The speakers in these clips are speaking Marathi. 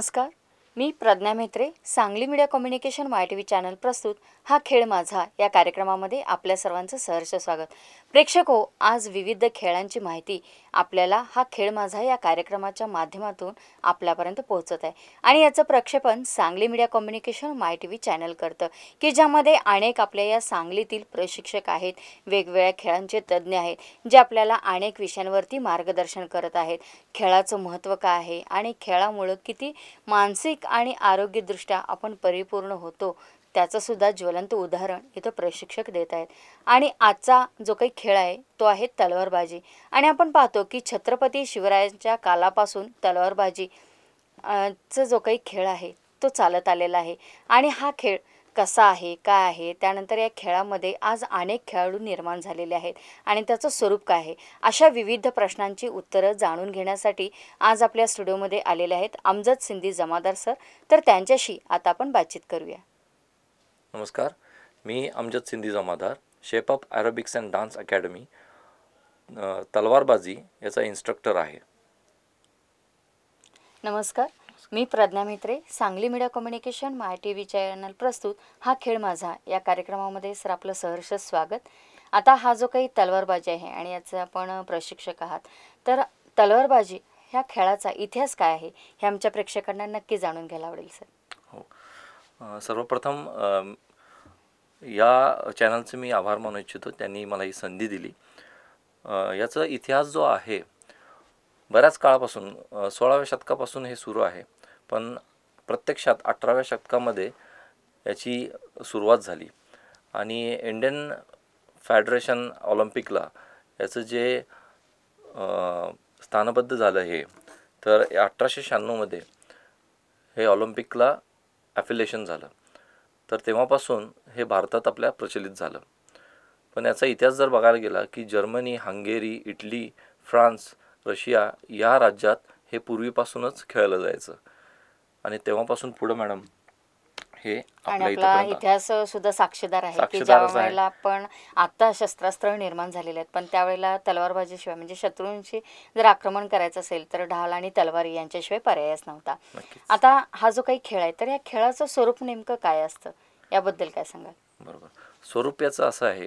नमस्कार मी Pragya Mhetre Sangli media communication my T V channel प्रस्तुत हा खेळ माझा या कार्यक्रमामध्ये आपल्या सर्वांचं सहर्ष स्वागत प्रेक्षको हो, आज विविध खेळांची माहिती आपल्याला हा खेळ माझा या कार्यक्रमाच्या माध्यमातून आपल्यापर्यंत पोहोचत आहे आणि याचं प्रक्षेपण Sangli media communication my T V channel करतं की ज्यामध्ये अनेक आपल्या या सांगलीतील प्रशिक्षक आहेत वेगवेगळ्या खेळांचे तज्ज्ञ आहेत जे आपल्याला अनेक विषयांवरती मार्गदर्शन करत आहेत खेळाचं महत्त्व काय आहे आणि खेळामुळं किती मानसिक आणि आरोग्यदृष्ट्या आपण परिपूर्ण होतो त्याचंसुद्धा ज्वलंत उदाहरण इथं प्रशिक्षक देत आहेत आणि आजचा जो काही खेळ आहे तो आहे तलवारबाजी आणि आपण पाहतो की छत्रपती शिवरायांच्या कालापासून तलवारबाजी चा जो काही खेळ आहे तो चालत आलेला आहे आणि हा खेळ कसा आहे काय आहे त्यानंतर या खेळामध्ये आज अनेक खेळाडू निर्माण झालेले आहेत आणि त्याचं स्वरूप काय आहे अशा विविध प्रश्नांची उत्तरं जाणून घेण्यासाठी आज आपल्या स्टुडिओमध्ये आलेले आहेत अमजद सिंधी जमादार सर तर त्यांच्याशी आता आपण बातचीत करूया नमस्कार मी Amjad Sindhi Jamadar shape of aerobics and dance academy तलवारबाजी याचा इन्स्ट्रक्टर आहे नमस्कार मी Pragya Mitre Sangli media communication my T V channel प्रस्तुत हा खेळ माझा या कार्यक्रमामध्ये सर आपलं सहर्ष स्वागत आता हा जो काही तलवारबाजी आहे आणि याचं आपण प्रशिक्षक आहात तर तलवारबाजी ह्या खेळाचा इतिहास काय आहे हे आमच्या प्रेक्षकांना नक्की जाणून घ्यायला आवडेल सर हो सर्वप्रथम या चॅनलचे मी आभार मानू इच्छितो त्यांनी मला ही संधी दिली याचा इतिहास जो आहे बऱ्याच काळापासून सोळाव्या शतकापासून हे सुरू आहे पण प्रत्यक्षात अठराव्या शतकामध्ये याची सुरुवात झाली आणि इंडियन फेडरेशन ऑलिम्पिकला याचं जे स्थानबद्ध झालं हे तर अठराशे शहाण्णवमध्ये हे ऑलिम्पिकला ॲफिलेशन झालं तर तेव्हापासून हे भारतात आपल्या प्रचलित झालं पण याचा इतिहास जर बघायला गेला की Germany Hungary Italy France Russia या राज्यात हे पूर्वीपासूनच खेळलं जायचं आणि तेव्हापासून पुढं मॅडम हे आणि आपला इतिहास सुद्धा साक्षीदार आहे की ज्या वेळेला आपण आता शस्त्रास्त्र निर्माण झालेले आहेत पण त्यावेळेला तलवारबाजीशिवाय म्हणजे शत्रूंशी जर आक्रमण करायचं असेल तर ढाल आणि तलवारी यांच्याशिवाय पर्यायच नव्हता आता हा जो काही खेळ आहे तर या खेळाचं स्वरूप नेमकं काय असतं याबद्दल काय सांगाल बरोबर स्वरूप याचं असं आहे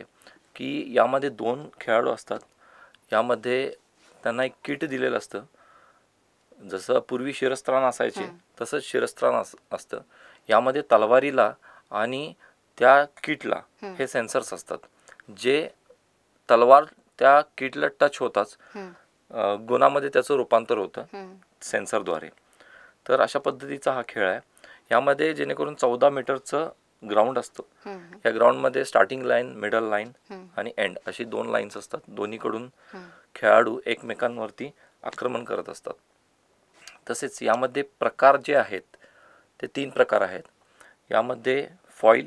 की यामध्ये दोन खेळाडू असतात यामध्ये त्यांना एक किट दिलेलं असतं जसं पूर्वी शिरस्त्राण असायचे तसंच शिरस्त्राण असतं यामध्ये तलवारीला आणि त्या किटला हे सेन्सर्स असतात जे तलवार त्या किटला टच होताच गुणामध्ये त्याचं रूपांतर होतं सेन्सरद्वारे तर अशा पद्धतीचा हा खेळ आहे यामध्ये जेणेकरून चौदा मीटरचं ग्राउंड असतं या ग्राउंडमध्ये स्टार्टिंग लाईन मिडल लाईन आणि एंड अशी दोन लाईन्स असतात दोन्हीकडून खेळाडू एकमेकांवरती आक्रमण करत असतात तसेच यामध्ये प्रकार जे आहेत ते तीन प्रकार आहेत यामध्ये फॉईल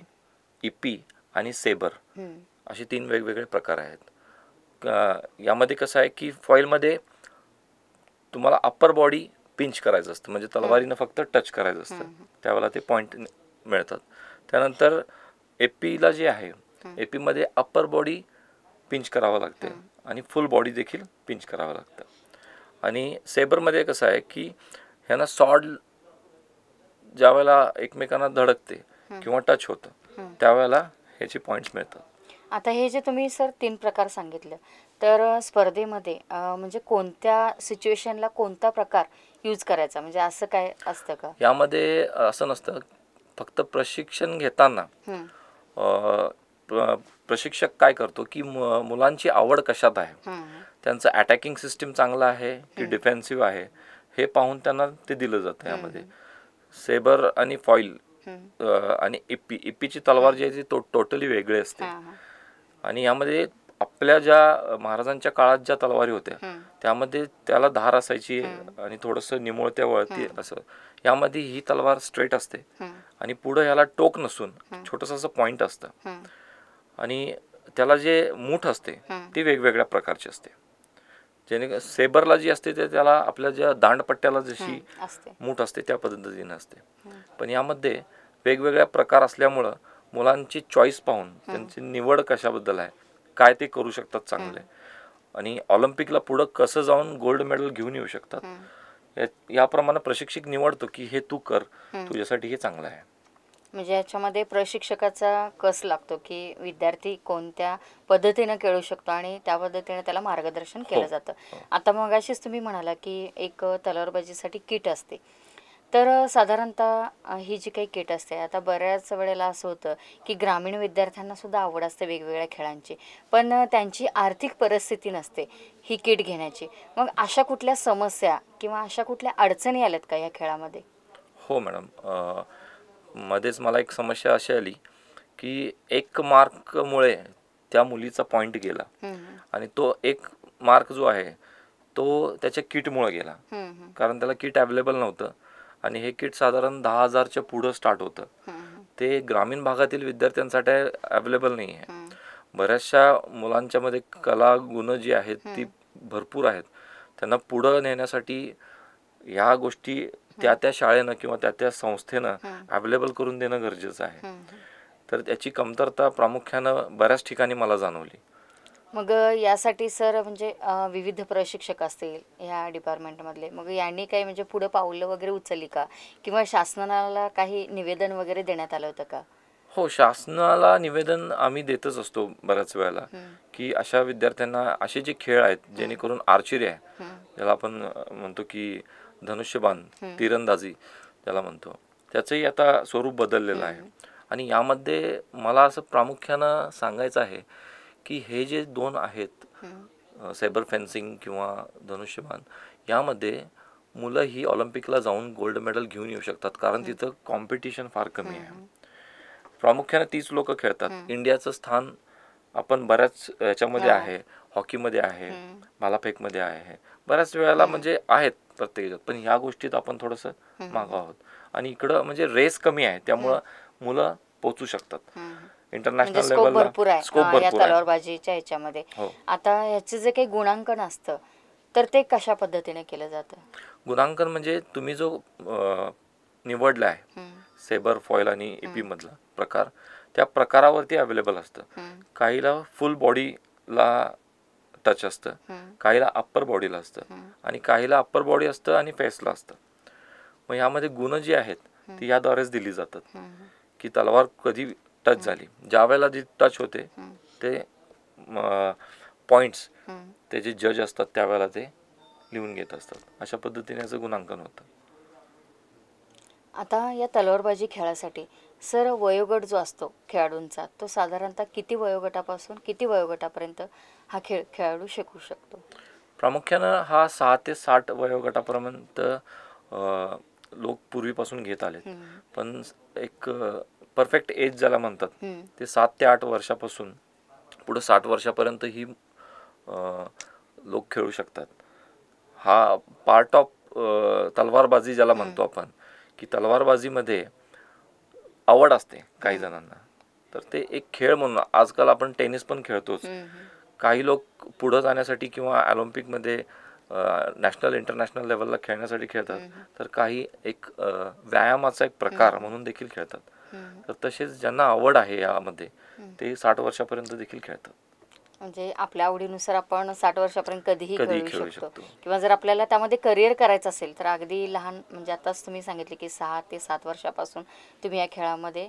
इपी आणि सेबर असे तीन वेगवेगळे प्रकार आहेत यामध्ये कसं आहे की फॉईलमध्ये तुम्हाला अप्पर बॉडी पिंच करायचं असतं म्हणजे तलवारीनं फक्त टच करायचं असतं त्यावेळेला ते पॉईंट मिळतात त्यानंतर एपीला जे आहे एपीमध्ये अप्पर बॉडी पिंच करावं लागते आणि फुल बॉडी देखील पिंच करावं लागतं आणि सेबरमध्ये कसं आहे की ह्यांना सॉड ज्या वेळेला एकमेकांना धडकते किंवा टच होतं त्यावेळेला ह्याचे पॉईंट मिळतात आता हे जे तुम्ही सर तीन प्रकार सांगितले तर स्पर्धेमध्ये म्हणजे कोणत्या सिच्युएशनला कोणता प्रकार यूज करायचा म्हणजे असं काय असतं का यामध्ये असं नसतं फक्त प्रशिक्षण घेताना प्रशिक्षक काय करतो की मुलांची आवड कशात आहे त्यांचं अटॅकिंग सिस्टीम चांगलं आहे की डिफेन्सिव्ह आहे हे पाहून त्यांना ते दिलं जातं यामध्ये सेबर आणि फॉइल आणि इप्पी इप्पीची तलवार जी आहे ती तो टोटली वेगळी असते आणि यामध्ये आपल्या ज्या महाराजांच्या काळात ज्या तलवारी होत्या त्यामध्ये त्याला धार असायची आणि थोडस निमुळते वळती असं यामध्ये ही तलवार स्ट्रेट असते आणि पुढे ह्याला टोक नसून छोटस असं पॉइंट असतं आणि त्याला जे मूठ असते ती वेगवेगळ्या प्रकारची असते जेणे सेबरला जी असते ते त्याला आपल्या ज्या दांडपट्ट्याला जशी मूठ असते त्या पद्धतीने असते पण यामध्ये वेगवेगळ्या प्रकार असल्यामुळं मुलांची चॉईस पाहून त्यांची निवड कशाबद्दल आहे काय ते करू शकतात चांगले आणि ऑलिम्पिकला पुढं कसं जाऊन गोल्ड मेडल घेऊन येऊ शकतात याप्रमाणे प्रशिक्षक निवडतो की हे तू कर तुझ्यासाठी हे चांगलं आहे म्हणजे याच्यामध्ये प्रशिक्षकाचा कस लागतो की विद्यार्थी कोणत्या पद्धतीनं खेळू शकतो आणि त्या पद्धतीने त्याला मार्गदर्शन हो. केलं जातं हो. आता मग अशीच तुम्ही म्हणाला की एक तलवारबाजीसाठी किट असते तर साधारणतः ही जी काही किट असते आता बऱ्याच वेळेला असं होतं की ग्रामीण विद्यार्थ्यांना सुद्धा आवड असते वेगवेगळ्या खेळांची पण त्यांची आर्थिक परिस्थिती नसते ही किट घेण्याची मग अशा कुठल्या समस्या किंवा अशा कुठल्या अडचणी आल्यात का या खेळामध्ये हो मॅडम मध्येच मला एक समस्या अशी आली की एक मार्कमुळे त्या मुलीचा पॉईंट गेला आणि तो एक मार्क जो आहे तो त्याच्या मुळे गेला कारण त्याला किट अवेलेबल नव्हतं आणि हे किट साधारण दहा हजारच्या पुढं स्टार्ट होतं ते ग्रामीण भागातील विद्यार्थ्यांसाठी अवेलेबल नाही आहे बऱ्याचशा मुलांच्यामध्ये कला गुण जी आहेत ती भरपूर आहेत त्यांना पुढं नेण्यासाठी ह्या गोष्टी त्या त्या शाळेनं किंवा त्या त्या संस्थेनं अवेलेबल करून देणं गरजेचं आहे तर त्याची कमतरता प्रामुख्यानं बऱ्याच ठिकाणी मला जाणवली मग यासाठी सर म्हणजे विविध प्रशिक्षक असतील या डिपार्टमेंटमधले मग यांनी काही म्हणजे पुढे पावलं वगैरे उचलली का किंवा शासनाला काही निवेदन वगैरे देण्यात आलं होतं का हो शासनाला निवेदन आम्ही देतच असतो बऱ्याच वेळेला की अशा विद्यार्थ्यांना असे जे खेळ आहेत जेणेकरून आर्चरी आहे ज्याला आपण म्हणतो की धनुष्यबाण तिरंदाजी त्याला म्हणतो त्याचंही आता स्वरूप बदललेलं आहे आणि यामध्ये मला असं प्रामुख्यानं सांगायचं आहे की हे जे दोन आहेत सायबर फेन्सिंग किंवा धनुष्यबाण यामध्ये मुलं ही ऑलिम्पिकला जाऊन गोल्ड मेडल घेऊन येऊ शकतात कारण तिथं कॉम्पिटिशन फार कमी आहे प्रामुख्याने तीच लोक खेळतात इंडियाचं स्थान आपण बऱ्याच याच्यामध्ये आहे हॉकीमध्ये आहे भालाफेकमध्ये आहे बऱ्याच वेळेला म्हणजे आहेत प्रत्येक याच्यात पण ह्या गोष्टीत आपण थोडंसं मागं आहोत आणि इकडं म्हणजे रेस कमी आहे त्यामुळं मुलं पोचू शकतात म्हणजे इंटरनॅशनल स्कोप भरपूर आहे तलवारबाजीच्या ह्याच्यामध्ये हो. आता ह्याचं जे काही गुणांकन असतं तर ते कशा पद्धतीने केलं जातं गुणांकन म्हणजे तुम्ही जो निवडला आहे सेबर फॉइल आणि एपी मधला प्रकार त्या प्रकारावरती अवेलेबल असतं काहीला फुल बॉडीला टच असतं काहीला अप्पर बॉडीला असतं आणि काहीला अप्पर बॉडी असतं आणि फेसला असतं मग यामध्ये गुण जे आहेत ती याद्वारेच दिली जातात की तलवार कधी टच झाली ज्या वेळेला जी टच होते ते पॉइंट्स ते जे जज असतात त्यावेळेला ते लिहून घेत असतात अशा पद्धतीने याचं गुणांकन होतं आता या तलवारबाजी खेळासाठी सर वयोगट जो असतो खेळाडूंचा तो साधारणतः किती वयोगटापासून किती वयोगटापर्यंत हा खेळ खेळाडू शिकू शकतो प्रामुख्यानं हा सहा ते साठ वयोगटापर्यंत लोक पूर्वीपासून घेत आले पण एक परफेक्ट एज ज्याला म्हणतात ते सात ते आठ वर्षापासून पुढे साठ वर्षापर्यंत ही लोक खेळू शकतात हा पार्ट ऑफ तलवारबाजी ज्याला म्हणतो आपण की तलवारबाजीमध्ये आवड असते काही जणांना तर ते एक खेळ म्हणून आजकाल आपण टेनिस पण खेळतोच काही लोक पुढं जाण्यासाठी किंवा ऑलिम्पिकमध्ये नॅशनल इंटरनॅशनल लेवलला खेळण्यासाठी खेळतात तर काही एक व्यायामाचा एक प्रकार म्हणून देखील खेळतात तर तसेच ज्यांना आवड आहे यामध्ये ते साठ वर्षापर्यंत देखील खेळतात म्हणजे आपल्या आवडीनुसार आपण साठ वर्षापर्यंत कधीही खेळू शकतो किंवा जर आपल्याला त्यामध्ये करिअर करायचं असेल तर अगदी लहान म्हणजे आताच तुम्ही सांगितले की सहा ते सात वर्षापासून तुम्ही या खेळामध्ये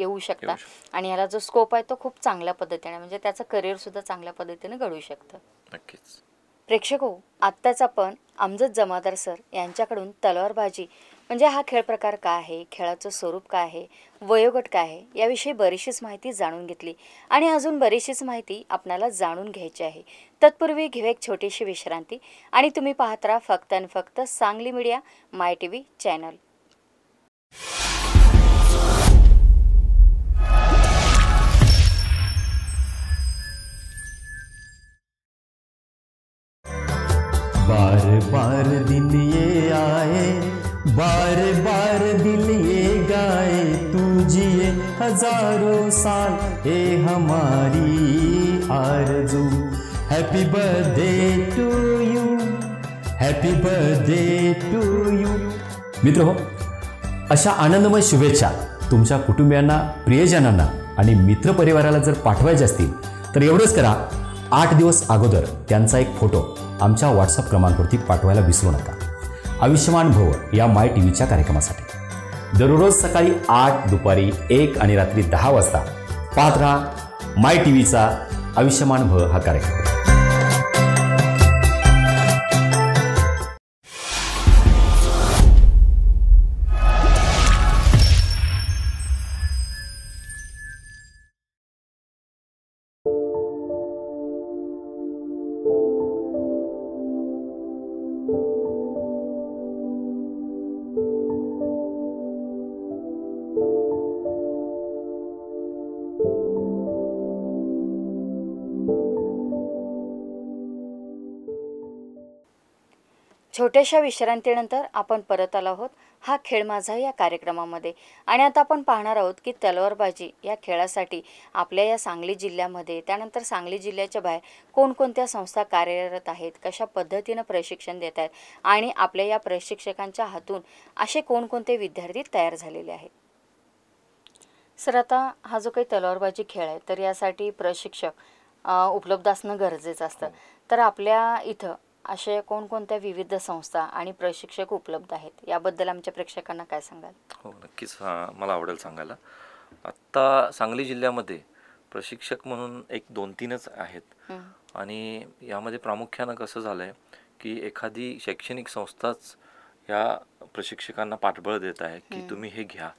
येऊ शकता आणि ह्याला जो स्कोप आहे तो खूप चांगल्या पद्धतीने म्हणजे त्याचं करिअर सुद्धा चांगल्या पद्धतीने घडू शकतं नक्कीच प्रेक्षक हो आत्ताच आपण आमजद जमादार सर यांच्याकडून तलवारबाजी म्हणजे हा खेळ प्रकार काय आहे खेळाचं स्वरूप काय आहे वयोगट काय आहे याविषयी बरीचशीच माहिती जाणून घेतली आणि अजून बरीचशीच माहिती आपणाला जाणून घ्यायची आहे तत्पूर्वी घेऊ एक छोटीशी विश्रांती आणि तुम्ही पाहत राहा फक्त आणि फक्त Sangli media my T V channel बार बार दिन ये आए बार बार दिल ये गाए जिए हजारों साल हे हमारी आरजू happy birthday to you happy birthday to you मित्र हो अशा आनंदमय शुभेच्छा तुमच्या कुटुंबियांना प्रियजनांना आणि मित्रपरिवाराला जर पाठवायचे असतील तर एवढंच करा आठ दिवस अगोदर त्यांचा एक फोटो आमच्या व्हॉट्सअप क्रमांकावरती पाठवायला विसरू नका आयुष्यमान भव या माय टी व्हीच्या कार्यक्रमासाठी दररोज सकाळी आठ दुपारी एक आणि रात्री दहा वाजता पाहत राहा माय टी व्हीचा आयुष्यमान भव हा कार्यक्रम छोट्याशा विश्रांतीनंतर आपण परत आलो आहोत हा खेळ माझा या कार्यक्रमामध्ये आणि आता आपण पाहणार आहोत की तलवारबाजी या खेळासाठी आपल्या या सांगली जिल्ह्यामध्ये त्यानंतर सांगली जिल्ह्याच्या बाहेर कोणकोणत्या संस्था कार्यरत आहेत कशा पद्धतीनं प्रशिक्षण देत आहेत आणि आपल्या या प्रशिक्षकांच्या हातून असे कोणकोणते विद्यार्थी तयार झालेले आहेत सर आता हा जो काही तलवारबाजी खेळ आहे तर यासाठी प्रशिक्षक उपलब्ध असणं गरजेचं असतं हो. तर आपल्या इथं असे कोणकोणत्या विविध संस्था आणि प्रशिक्षक उपलब्ध आहेत याबद्दल आमच्या प्रेक्षकांना काय सांगाल हो नक्कीच मला आवडेल सांगायला आत्ता सांगली जिल्ह्यामध्ये प्रशिक्षक म्हणून एक दोन तीनच आहेत आणि यामध्ये प्रामुख्यानं कसं झालंय की एखादी शैक्षणिक संस्थाच या प्रशिक्षकांना पाठबळ देत आहे की तुम्ही हे घ्या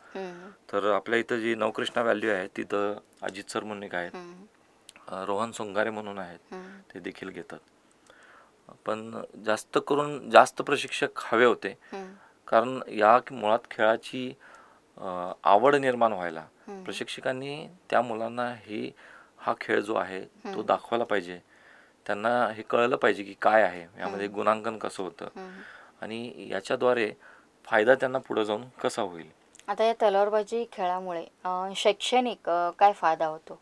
तर आपल्या इथं जी नवकृष्णा व्हॅल्यू आहे तिथं अजित सर म्हणून एक आहेत रोहन सोंगारे म्हणून आहेत ते देखील घेतात पण जास्त करून जास्त प्रशिक्षक हवे होते कारण या मुळात खेळाची आवड निर्माण व्हायला प्रशिक्षकांनी त्या मुलांना हे हा खेळ जो आहे तो दाखवायला पाहिजे त्यांना हे कळलं पाहिजे की काय आहे यामध्ये गुणांकन कसं होतं आणि याच्याद्वारे फायदा त्यांना पुढे जाऊन कसा होईल आता या तलवारबाजी खेळामुळे शैक्षणिक काय फायदा होतो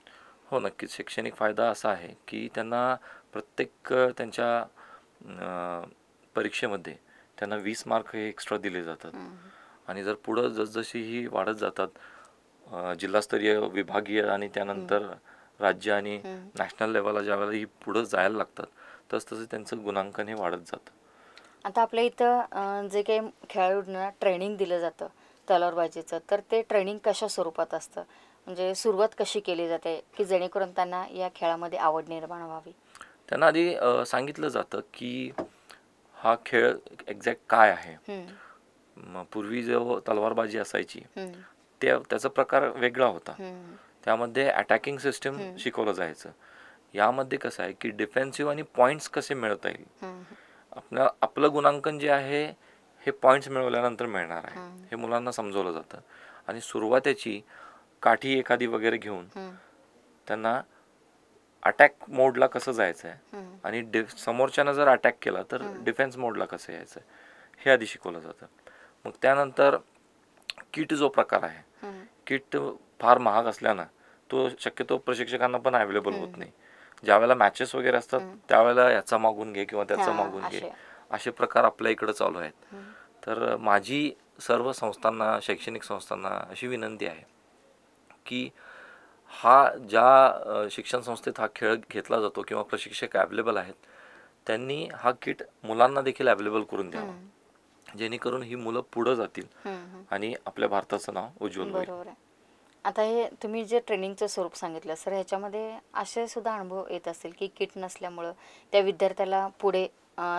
हो नक्कीच शैक्षणिक फायदा असा आहे की त्यांना प्रत्येक त्यांच्या परीक्षेमध्ये त्यांना वीस मार्क हे एक्स्ट्रा दिले जातात आणि जर पुढं जसजशी ही वाढत जातात जिल्हास्तरीय विभागीय आणि त्यानंतर राज्य आणि नॅशनल लेवलला वेळेला ही पुढं जायला लागतात तस तसं त्यांचं गुणांकन हे वाढत जातं आता आपल्या इथं जे काही खेळाडूंना ट्रेनिंग दिलं जातं तलवारबाजीचं तर ते ट्रेनिंग कशा स्वरूपात असतं म्हणजे सुरुवात कशी केली जाते की जेणेकरून त्यांना या खेळामध्ये आवड निर्माण व्हावी त्यांना आधी सांगितलं जातं की हा खेळ एक्झॅक्ट काय आहे पूर्वी जो तलवारबाजी असायची त्या त्याचा प्रकार वेगळा होता त्यामध्ये अटॅकिंग सिस्टम शिकवलं जायचं यामध्ये कसं आहे की डिफेन्सिव्ह आणि पॉईंट्स कसे मिळता येईल आपलं आपलं गुणांकन जे आहे हे पॉईंट्स मिळवल्यानंतर मिळणार आहे हे मुलांना समजवलं जातं आणि सुरुवातीची काठी एखादी वगैरे घेऊन त्यांना अटॅक मोडला कसं जायचं आहे आणि समोरच्यानं जर अटॅक केला तर डिफेन्स मोडला कसं यायचं आहे हे आधी शिकवलं जातं मग त्यानंतर किट जो प्रकार आहे किट फार महाग असल्यानं तो शक्यतो प्रशिक्षकांना पण अवेलेबल होत नाही वेळेला मॅचेस वगैरे असतात त्यावेळेला याचा मागून घे किंवा त्याचा मागून घे असे प्रकार आपल्या इकडे चालू आहेत तर माझी सर्व संस्थांना शैक्षणिक संस्थांना अशी विनंती आहे की हा ज्या शिक्षण संस्थेत हा खेळ घेतला जातो किंवा प्रशिक्षक अवेलेबल आहेत त्यांनी हा किट मुलांना देखील अवेलेबल करून द्यावा जेणेकरून ही मुलं पुढे जातील आणि आपल्या भारताचं नाव उज्ज्वल होईल आता हे तुम्ही जे ट्रेनिंगचं स्वरूप सांगितलं सर ह्याच्यामध्ये असे सुद्धा अनुभव येत असतील की किट नसल्यामुळं त्या विद्यार्थ्याला पुढे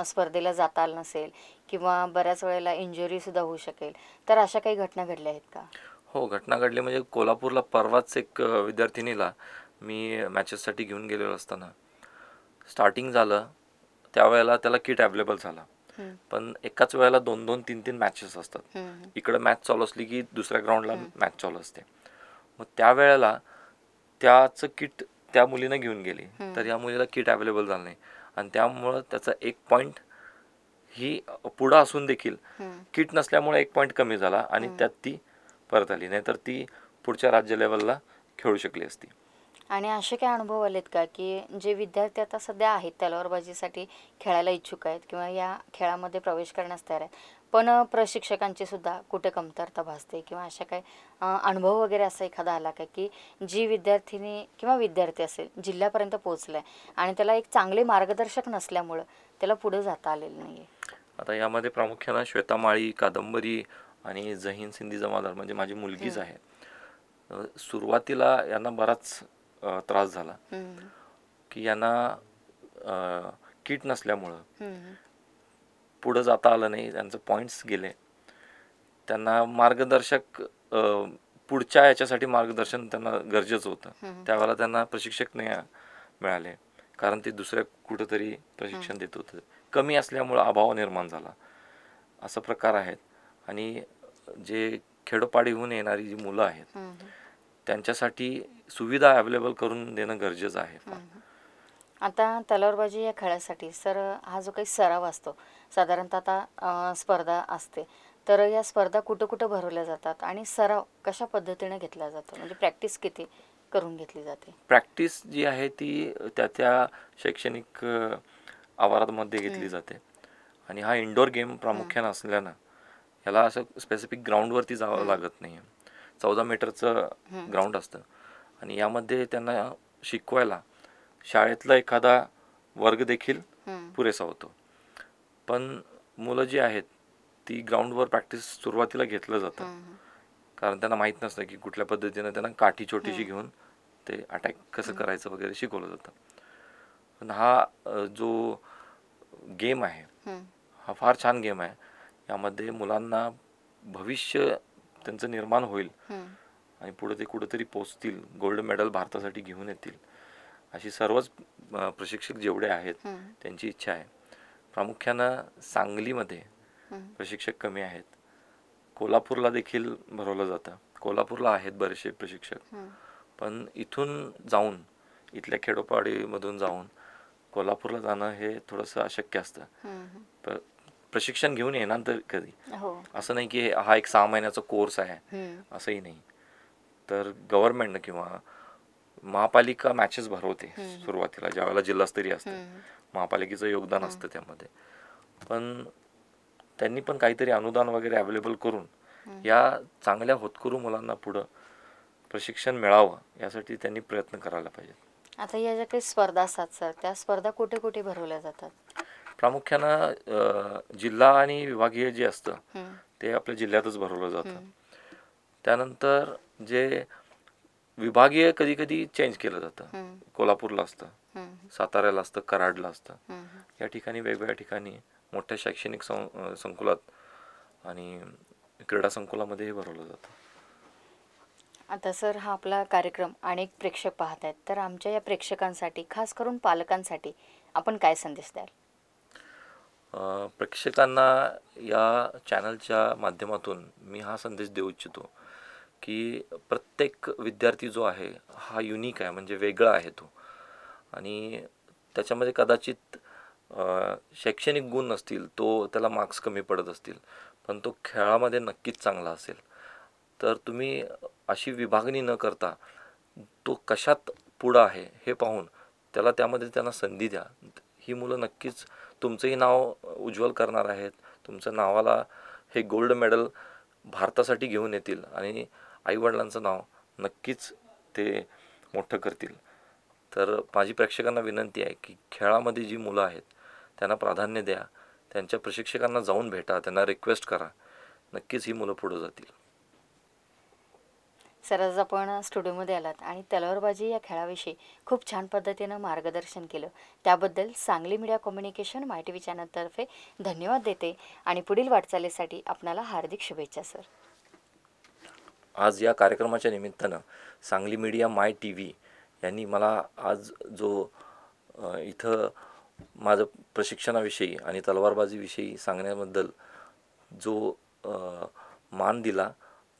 स्पर्धेला जाता आलं नसेल किंवा बऱ्याच वेळेला सुद्धा होऊ शकेल तर अशा काही घटना घडल्या आहेत का हो घटना घडली म्हणजे कोल्हापूरला परवाच एक विद्यार्थिनीला मी मॅचेससाठी घेऊन गेलेलो असताना स्टार्टिंग झालं त्यावेळेला त्याला किट अवेलेबल झाला पण एकाच वेळेला दोन दोन तीन तीन मॅचेस असतात इकडे मॅच चालू असली की दुसऱ्या ग्राउंडला मॅच चालू असते मग त्यावेळेला त्याचं किट त्या मुलीनं घेऊन गेली तर या मुलीला किट अवेलेबल झालं नाही आणि त्यामुळं त्याचा एक पॉईंट ही पुढं असून देखील किट नसल्यामुळे एक पॉईंट कमी झाला आणि त्यात ती परत आली नाही तर ती पुढच्या राज्य लेवलला खेळू शकली असती आणि असे काय अनुभव आलेत का की जे विद्यार्थी आता सध्या आहेत तलवारबाजीसाठी खेळायला इच्छुक आहेत किंवा या खेळामध्ये प्रवेश करण्यास तयार आहेत पण प्रशिक्षकांची सुद्धा कुठे कमतरता भासते किंवा अशा काय अनुभव वगैरे असा एखादा आला का की जी विद्यार्थिनी किंवा विद्यार्थी असेल जिल्ह्यापर्यंत पोहोचला आहे आणि त्याला एक चांगले मार्गदर्शक नसल्यामुळं त्याला पुढे जाता आलेलं नाही आता यामध्ये प्रामुख्यानं माळी कादंबरी आणि जहीन सिंधी जमादार म्हणजे माझी मुलगीच आहे सुरुवातीला यांना बराच त्रास झाला की यांना किट नसल्यामुळं पुढं जाता आलं नाही त्यांचं पॉईंट्स गेले त्यांना मार्गदर्शक पुढच्या याच्यासाठी मार्गदर्शन त्यांना गरजेचं होतं त्यावेळेला त्यांना प्रशिक्षक नाही मिळाले कारण ते दुसऱ्या कुठंतरी प्रशिक्षण देत होतं कमी असल्यामुळं अभाव निर्माण झाला असा प्रकार आहेत आणि जे खेडोपाडीहून येणारी जी मुलं आहेत त्यांच्यासाठी सुविधा अवेलेबल करून देणं गरजेचं आहे आता तलवारबाजी या खेळासाठी सर हा जो काही सराव असतो साधारणतः आता स्पर्धा असते तर या स्पर्धा कुठं कुठं भरवल्या जातात आणि सराव कशा पद्धतीने घेतला जातो म्हणजे प्रॅक्टिस किती करून घेतली जाते प्रॅक्टिस जी आहे ती त्या त्या शैक्षणिक आवारामध्ये घेतली जाते आणि हा इंडोर गेम प्रामुख्यानं असल्यानं ह्याला असं स्पेसिफिक ग्राउंडवरती जावं लागत नाही चौदा मीटरचं ग्राउंड असतं आणि यामध्ये त्यांना शिकवायला शाळेतला एखादा वर्ग देखील पुरेसा होतो पण मुलं जी आहेत ती ग्राउंडवर प्रॅक्टिस सुरुवातीला घेतलं जातं कारण त्यांना माहीत नसतं की कुठल्या पद्धतीनं त्यांना काठी छोटीशी घेऊन ते अटॅक कसं करायचं वगैरे शिकवलं जातं पण हा जो गेम आहे हा फार छान गेम आहे त्यामध्ये मुलांना भविष्य त्यांचं निर्माण होईल आणि पुढे ते कुठेतरी पोचतील गोल्ड मेडल भारतासाठी घेऊन येतील अशी सर्वच प्रशिक्षक जेवढे आहेत त्यांची इच्छा आहे प्रामुख्यानं सांगलीमध्ये प्रशिक्षक कमी आहेत कोल्हापूरला देखील भरवलं जातं कोल्हापूरला आहेत बरेचसे प्रशिक्षक पण इथून जाऊन इथल्या खेडोपाडीमधून जाऊन कोल्हापूरला जाणं हे थोडंसं अशक्य असतं प्रशिक्षण घेऊन येणार तर कधी हो. असं नाही की हा एक सहा महिन्याचा कोर्स आहे असंही नाही तर गव्हर्नमेंटनं किंवा महापालिका मॅचेस भरवते सुरुवातीला वेळेला जिल्हास्तरीय असते महापालिकेचं योगदान असतं त्यामध्ये पण त्यांनी पण काहीतरी अनुदान वगैरे अवेलेबल करून या चांगल्या होतकरू मुलांना पुढं प्रशिक्षण मिळावं यासाठी त्यांनी प्रयत्न करायला पाहिजे आता या ज्या काही स्पर्धा असतात सर त्या स्पर्धा कुठे कुठे भरवल्या जातात प्रामुख्यानं जिल्हा आणि विभागीय जे असतं ते आपल्या जिल्ह्यातच भरवलं जातं त्यानंतर जे विभागीय कधी कधी चेंज केलं जातं कोल्हापूरला असतं साताऱ्याला असतं कराडला असतं या ठिकाणी वेगवेगळ्या ठिकाणी मोठ्या शैक्षणिक संकुलात आणि क्रीडा संकुलामध्ये भरवलं जातं आता सर हा आपला कार्यक्रम अनेक प्रेक्षक पाहत आहेत तर आमच्या या प्रेक्षकांसाठी खास करून पालकांसाठी आपण काय संदेश द्याल प्रेक्षकांना या चॅनलच्या माध्यमातून मी हा संदेश देऊ इच्छितो की प्रत्येक विद्यार्थी जो आहे हा युनिक आहे म्हणजे वेगळा आहे तो आणि त्याच्यामध्ये कदाचित शैक्षणिक गुण नसतील तो त्याला मार्क्स कमी पडत असतील पण तो खेळामध्ये नक्कीच चांगला असेल तर तुम्ही अशी विभागणी न करता तो कशात पुढं आहे हे पाहून त्याला त्यामध्ये त्यांना संधी द्या ही मुलं नक्कीच तुमचंही नाव उज्ज्वल करणार आहेत तुमचं नावाला हे गोल्ड मेडल भारतासाठी घेऊन येतील आणि आईवडिलांचं नाव नक्कीच ते मोठं करतील तर माझी प्रेक्षकांना विनंती आहे की खेळामध्ये जी मुलं आहेत त्यांना प्राधान्य द्या त्यांच्या प्रशिक्षकांना जाऊन भेटा त्यांना रिक्वेस्ट करा नक्कीच ही मुलं पुढं जातील सर आज आपण स्टुडिओमध्ये आलात आणि तलवारबाजी या खेळाविषयी खूप छान पद्धतीनं मार्गदर्शन केलं त्याबद्दल Sangli media communication my T V चॅनलतर्फे धन्यवाद देते आणि पुढील वाटचालीसाठी आपणाला हार्दिक शुभेच्छा सर आज या कार्यक्रमाच्या निमित्तानं Sangli media my T V यांनी मला आज जो इथं माझं प्रशिक्षणाविषयी आणि तलवारबाजीविषयी सांगण्याबद्दल जो मान दिला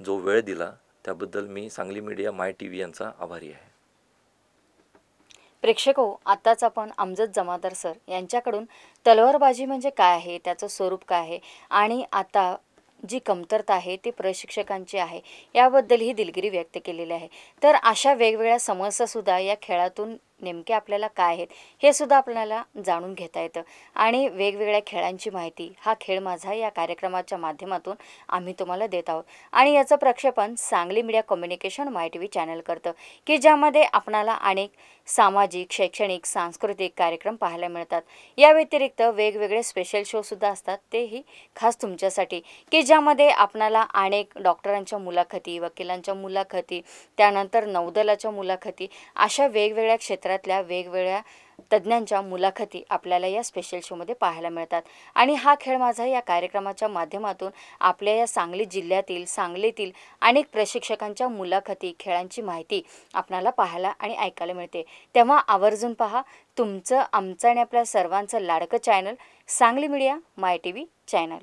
जो वेळ दिला त्याबद्दल मी Sangli media my T V यांचा आभारी आहे प्रेक्षक हो आत्ताच आपण अमजद जमादार सर यांच्याकडून तलवारबाजी म्हणजे काय आहे त्याचं स्वरूप काय आहे आणि आता जी कमतरता आहे ती प्रशिक्षकांची आहे याबद्दल ही दिलगिरी व्यक्त केलेली आहे तर अशा वेगवेगळ्या समस्यासुद्धा या खेळातून नेमके आपल्याला काय आहेत हे सुद्धा आपल्याला जाणून घेता येतं आणि वेगवेगळ्या खेळांची माहिती हा खेळ माझा या कार्यक्रमाच्या माध्यमातून आम्ही तुम्हाला देत आहोत आणि याचं प्रक्षेपण Sangli media communication my T V channel करतं की ज्यामध्ये आपणाला अनेक सामाजिक शैक्षणिक सांस्कृतिक कार्यक्रम पाहायला मिळतात या व्यतिरिक्त वेगवेगळे स्पेशल शोसुद्धा असतात तेही खास तुमच्यासाठी की ज्यामध्ये आपणाला अनेक डॉक्टरांच्या मुलाखती वकिलांच्या मुलाखती त्यानंतर नौदलाच्या मुलाखती अशा वेगवेगळ्या क्षेत्रात क्षेत्रातल्या वेगवेगळ्या तज्ज्ञांच्या मुलाखती आपल्याला या स्पेशल शोमध्ये पाहायला मिळतात आणि हा खेळ माझा या कार्यक्रमाच्या माध्यमातून आपल्या या सांगली जिल्ह्यातील सांगलीतील अनेक प्रशिक्षकांच्या मुलाखती खेळांची माहिती आपणाला पाहायला आणि ऐकायला मिळते तेव्हा आवर्जून पहा तुमचं आमचं आणि आपल्या सर्वांचं लाडकं channel Sangli media my T V channel